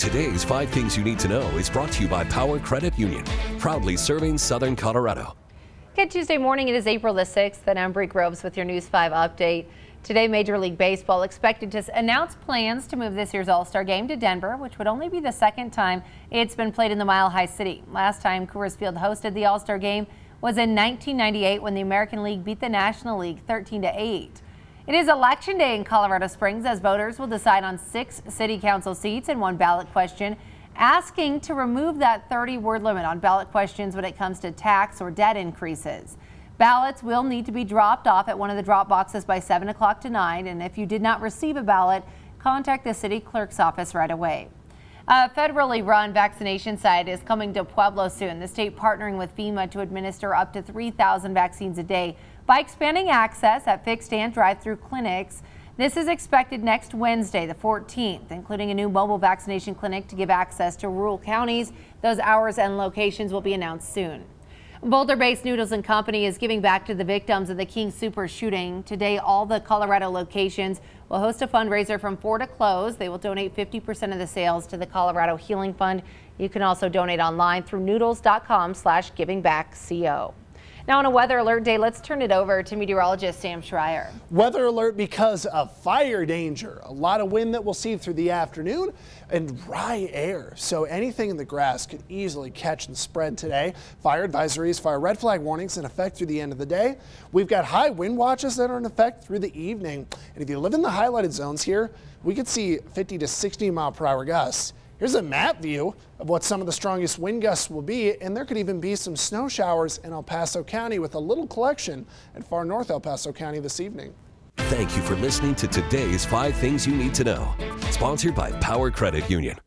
Today's Five Things You Need to Know is brought to you by Power Credit Union, proudly serving Southern Colorado. Good Tuesday morning. It is April the 6th, and I'm Bree Groves with your News 5 update. Today, Major League Baseball expected to announce plans to move this year's All-Star Game to Denver, which would only be the second time it's been played in the Mile High City. Last time Coors Field hosted the All-Star Game was in 1998 when the American League beat the National League 13 to 8. It is election day in Colorado Springs as voters will decide on six city council seats and one ballot question asking to remove that 30 word limit on ballot questions when it comes to tax or debt increases. Ballots will need to be dropped off at one of the drop boxes by 7 o'clock tonight, and if you did not receive a ballot, contact the city clerk's office right away. A federally run vaccination site is coming to Pueblo soon. The state partnering with FEMA to administer up to 3,000 vaccines a day by expanding access at fixed and drive through clinics. This is expected next Wednesday, the 14th, including a new mobile vaccination clinic to give access to rural counties. Those hours and locations will be announced soon. Boulder-based Noodles and Company is giving back to the victims of the King Super shooting. Today, all the Colorado locations will host a fundraiser from 4 to close. They will donate 50% of the sales to the Colorado Healing Fund. You can also donate online through noodles.com slash givingbackco. Now on a weather alert day, let's turn it over to meteorologist Sam Schreier. Weather alert because of fire danger. A lot of wind that we'll see through the afternoon and dry air. So anything in the grass could easily catch and spread today. Fire advisories, fire red flag warnings in effect through the end of the day. We've got high wind watches that are in effect through the evening. And if you live in the highlighted zones here, we could see 50 to 60 mile per hour gusts Here's a map view of what some of the strongest wind gusts will be, and there could even be some snow showers in El Paso County with a little collection in far north El Paso County this evening. Thank you for listening to today's Five Things You Need to Know, sponsored by Power Credit Union.